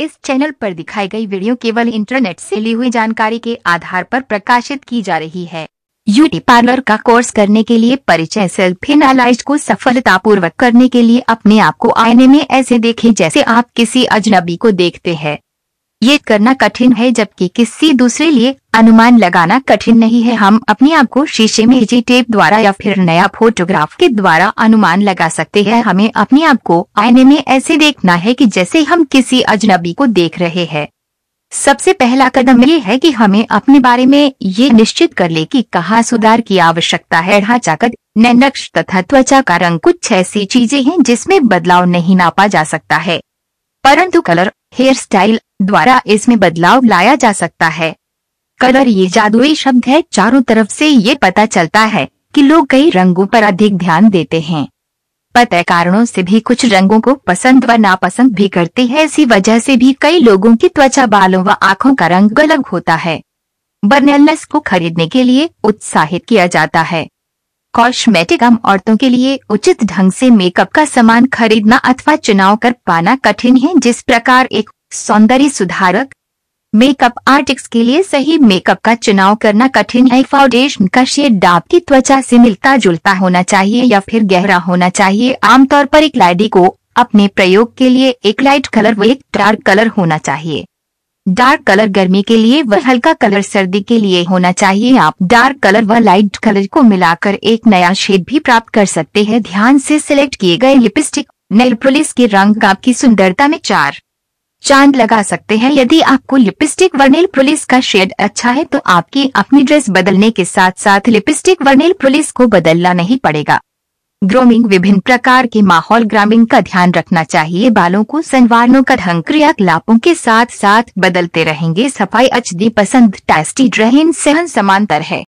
इस चैनल पर दिखाई गई वीडियो केवल इंटरनेट से ली हुई जानकारी के आधार पर प्रकाशित की जा रही है ब्यूटी पार्लर का कोर्स करने के लिए परिचय सेल्फ एनालाइज को सफलतापूर्वक करने के लिए अपने आप को आईने में ऐसे देखें जैसे आप किसी अजनबी को देखते हैं ये करना कठिन है जबकि किसी दूसरे लिए अनुमान लगाना कठिन नहीं है हम अपने आप को शीशे में इजी टेप द्वारा या फिर नया फोटोग्राफ के द्वारा अनुमान लगा सकते हैं हमें अपने आप को आईने में ऐसे देखना है कि जैसे हम किसी अजनबी को देख रहे हैं सबसे पहला कदम ये है कि हमें अपने बारे में ये निश्चित कर ले कि कहाँ सुधार की आवश्यकता है ढांचागत नक्ष तथा त्वचा का रंग कुछ ऐसी चीजें हैं जिसमें बदलाव नहीं नापा जा सकता है परंतु कलर हेयर स्टाइल द्वारा इसमें बदलाव लाया जा सकता है कलर ये जादुई शब्द है चारों तरफ से ये पता चलता है कि लोग कई रंगों पर अधिक ध्यान देते हैं पतय कारणों से भी कुछ रंगों को पसंद व नापसंद भी करते हैं इसी वजह से भी कई लोगों की त्वचा बालों व आंखों का रंग अलग होता है बर्नेलस को खरीदने के लिए उत्साहित किया जाता है कॉस्मेटिक आम औरतों के लिए उचित ढंग से मेकअप का सामान खरीदना अथवा चुनाव कर पाना कठिन है जिस प्रकार एक सौंदर्य सुधारक मेकअप आर्टिक्स के लिए सही मेकअप का चुनाव करना कठिन है फाउंडेशन का शेड आपकी त्वचा से मिलता जुलता होना चाहिए या फिर गहरा होना चाहिए आमतौर पर एक लाइडी को अपने प्रयोग के लिए एक लाइट कलर व एक डार्क कलर होना चाहिए डार्क कलर गर्मी के लिए व हल्का कलर सर्दी के लिए होना चाहिए आप डार्क कलर व लाइट कलर को मिलाकर एक नया शेड भी प्राप्त कर सकते हैं ध्यान से सिलेक्ट किए गए लिपस्टिक नेल के रंग आपकी सुंदरता में चार चांद लगा सकते हैं यदि आपको लिपस्टिक वर्नेल पुलिस का शेड अच्छा है तो आपकी अपनी ड्रेस बदलने के साथ साथ लिपस्टिक वर्नेल पुलिस को बदलना नहीं पड़ेगा ग्रोमिंग विभिन्न प्रकार के माहौल ग्रामिंग का ध्यान रखना चाहिए बालों को संवारनों का ढंग क्रियाकलापों के साथ साथ बदलते रहेंगे सफाई अच्छी पसंद टेस्टी ड्रहन सहन समांतर है